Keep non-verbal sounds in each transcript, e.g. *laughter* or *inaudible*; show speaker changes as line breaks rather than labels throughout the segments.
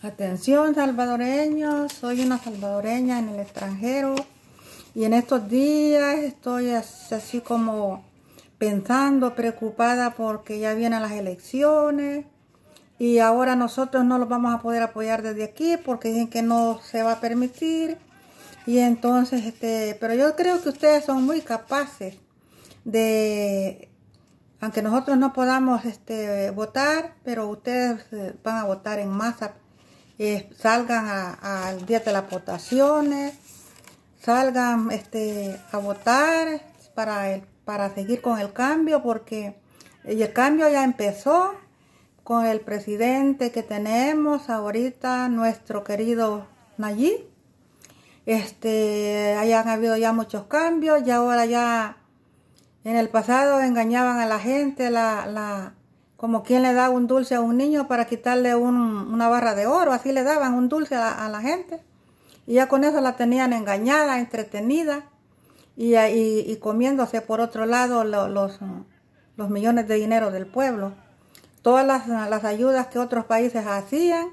Atención salvadoreños, soy una salvadoreña en el extranjero y en estos días estoy así como pensando, preocupada porque ya vienen las elecciones y ahora nosotros no los vamos a poder apoyar desde aquí porque dicen que no se va a permitir y entonces este, pero yo creo que ustedes son muy capaces de aunque nosotros no podamos este votar, pero ustedes eh, van a votar en masa eh, salgan al día de las votaciones, salgan este, a votar para, el, para seguir con el cambio, porque el cambio ya empezó con el presidente que tenemos ahorita, nuestro querido Nayib. Este, hayan habido ya muchos cambios y ahora ya en el pasado engañaban a la gente, la, la como quien le da un dulce a un niño para quitarle una barra de oro, así le daban un dulce a la, gente. Y ya con eso la tenían engañada, entretenida y, comiéndose por otro lado los, millones de dinero del pueblo. Todas las, ayudas que otros países hacían,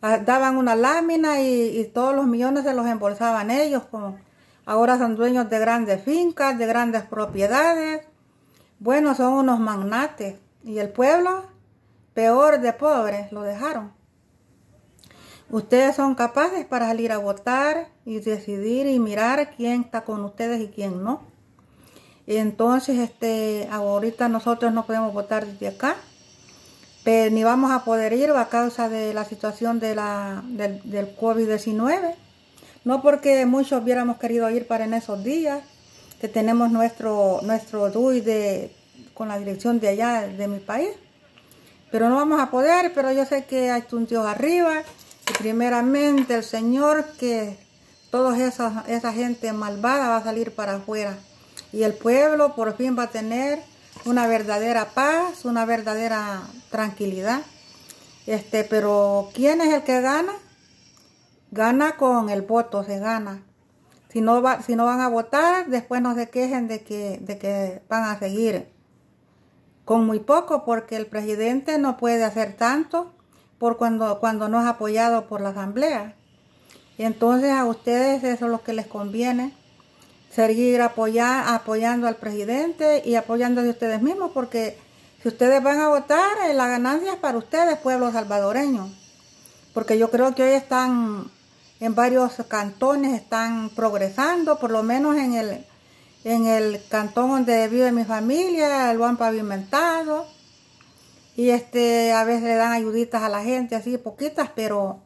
ah, daban una lámina y, y, todos los millones se los embolsaban ellos. Como ahora son dueños de grandes fincas, de grandes propiedades. Bueno, son unos magnates. Y el pueblo, peor de pobres, lo dejaron. Ustedes son capaces para salir a votar y decidir y mirar quién está con ustedes y quién no. Entonces, este, ahorita nosotros no podemos votar desde acá, pero ni vamos a poder ir a causa de la situación de la, del, COVID-19. No porque muchos hubiéramos querido ir para en esos días, que tenemos nuestro, nuestro DUI de con la dirección de allá, de mi país. Pero no vamos a poder, pero yo sé que hay un Dios arriba. Y primeramente el Señor que toda esa, esa gente malvada va a salir para afuera. Y el pueblo por fin va a tener una verdadera paz, una verdadera tranquilidad. Este, pero ¿quién es el que gana? Gana con el voto, se gana. Si no, va, si no van a votar, después no se quejen de que, de que van a seguir con muy poco porque el presidente no puede hacer tanto por cuando, cuando no es apoyado por la asamblea. Entonces a ustedes eso es lo que les conviene, seguir apoyar, apoyando al presidente y apoyándose ustedes mismos porque si ustedes van a votar, eh, la ganancia es para ustedes, pueblo salvadoreño. Porque yo creo que hoy están en varios cantones, están progresando, por lo menos en el, en el cantón donde vive mi familia, lo han pavimentado. Y este, a veces le dan ayuditas a la gente, así poquitas, pero,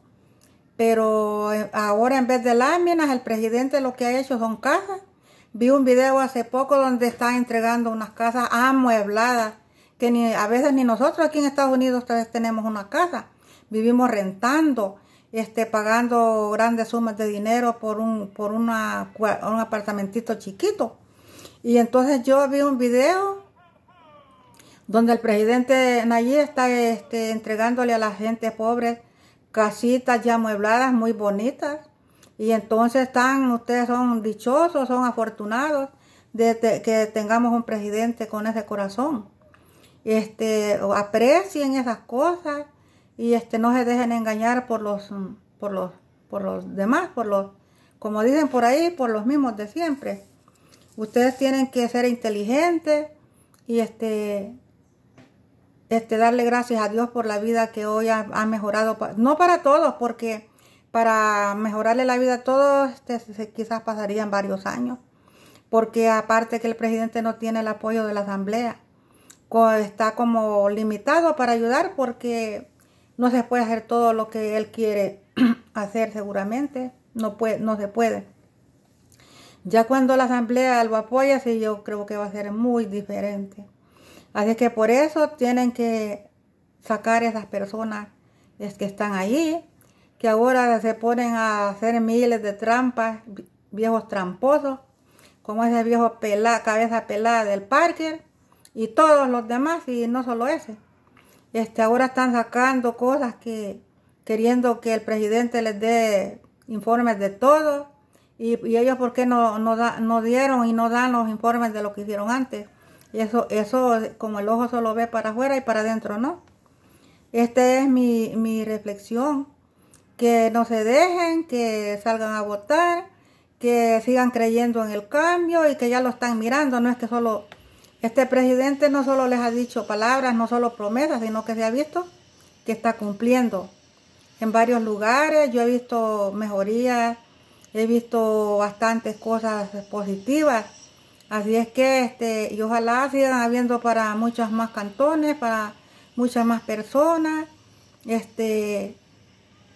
pero eh, ahora en vez de láminas, el presidente lo que ha hecho son casas. Vi un video hace poco donde está entregando unas casas amuebladas, que ni, a veces ni nosotros aquí en Estados Unidos tenemos una casa. Vivimos rentando, este, pagando grandes sumas de dinero por un, por una, un apartamentito chiquito. Y entonces yo vi un video donde el presidente Nayib está este, entregándole a la gente pobre casitas ya amuebladas muy bonitas. Y entonces están, ustedes son dichosos, son afortunados de que tengamos un presidente con ese corazón. Este, aprecien esas cosas y este, no se dejen engañar por los, por los, por los demás, por los, como dicen por ahí, por los mismos de siempre. Ustedes tienen que ser inteligentes y este, este, darle gracias a Dios por la vida que hoy ha, mejorado. No para todos, porque para mejorarle la vida a todos este, quizás pasarían varios años. Porque aparte que el presidente no tiene el apoyo de la asamblea, está como limitado para ayudar porque no se puede hacer todo lo que él quiere *clears throat* hacer seguramente. No, puede, no se puede. Ya cuando la asamblea lo apoya, sí, yo creo que va a ser muy diferente. Así que por eso tienen que sacar esas personas que están allí, que ahora se ponen a hacer miles de trampas, viejos tramposos, como ese viejo cabeza pelada del parque, y todos los demás, y no solo ese. Este, ahora están sacando cosas que queriendo que el presidente les dé informes de todo y, ellos, ¿por qué no, dieron y no dan los informes de lo que hicieron antes? Eso, eso como el ojo solo ve para afuera y para adentro, ¿no? Esta es mi, mi reflexión. Que no se dejen, que salgan a votar, que sigan creyendo en el cambio y que ya lo están mirando. No es que solo este presidente no solo les ha dicho palabras, no solo promesas, sino que se ha visto que está cumpliendo en varios lugares. Yo he visto mejorías he visto bastantes cosas positivas. Así es que, este, y ojalá sigan habiendo para muchos más cantones, para muchas más personas. Este,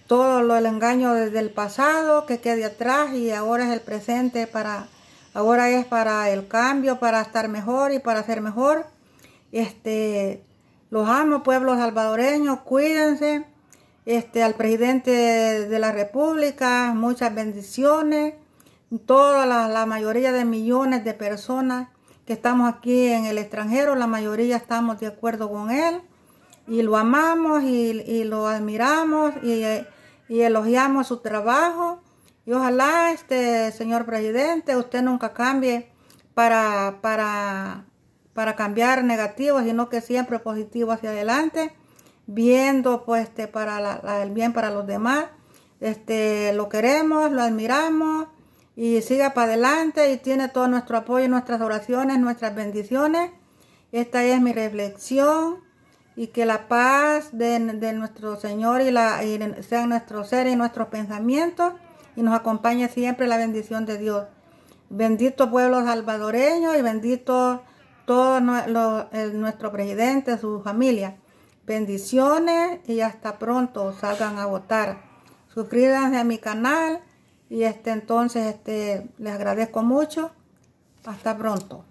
todo lo, el engaño desde el pasado que quede atrás y ahora es el presente para, ahora es para el cambio, para estar mejor y para ser mejor. Este, los amo, pueblo salvadoreño, cuídense este, al presidente de la República, muchas bendiciones, toda la, mayoría de millones de personas que estamos aquí en el extranjero, la mayoría estamos de acuerdo con él y lo amamos y, lo admiramos y, elogiamos su trabajo. Y ojalá, este señor presidente, usted nunca cambie para, para, cambiar negativo, sino que siempre positivo hacia adelante viendo pues este, para el bien para los demás. Este, lo queremos, lo admiramos y siga para adelante y tiene todo nuestro apoyo, nuestras oraciones, nuestras bendiciones. Esta es mi reflexión y que la paz de, nuestro Señor y, la, sea nuestro ser y nuestros pensamientos y nos acompañe siempre la bendición de Dios. Bendito pueblo salvadoreño y bendito todo nuestro presidente, su familia. Bendiciones y hasta pronto salgan a votar. Suscríbanse a mi canal y este entonces este, les agradezco mucho. Hasta pronto.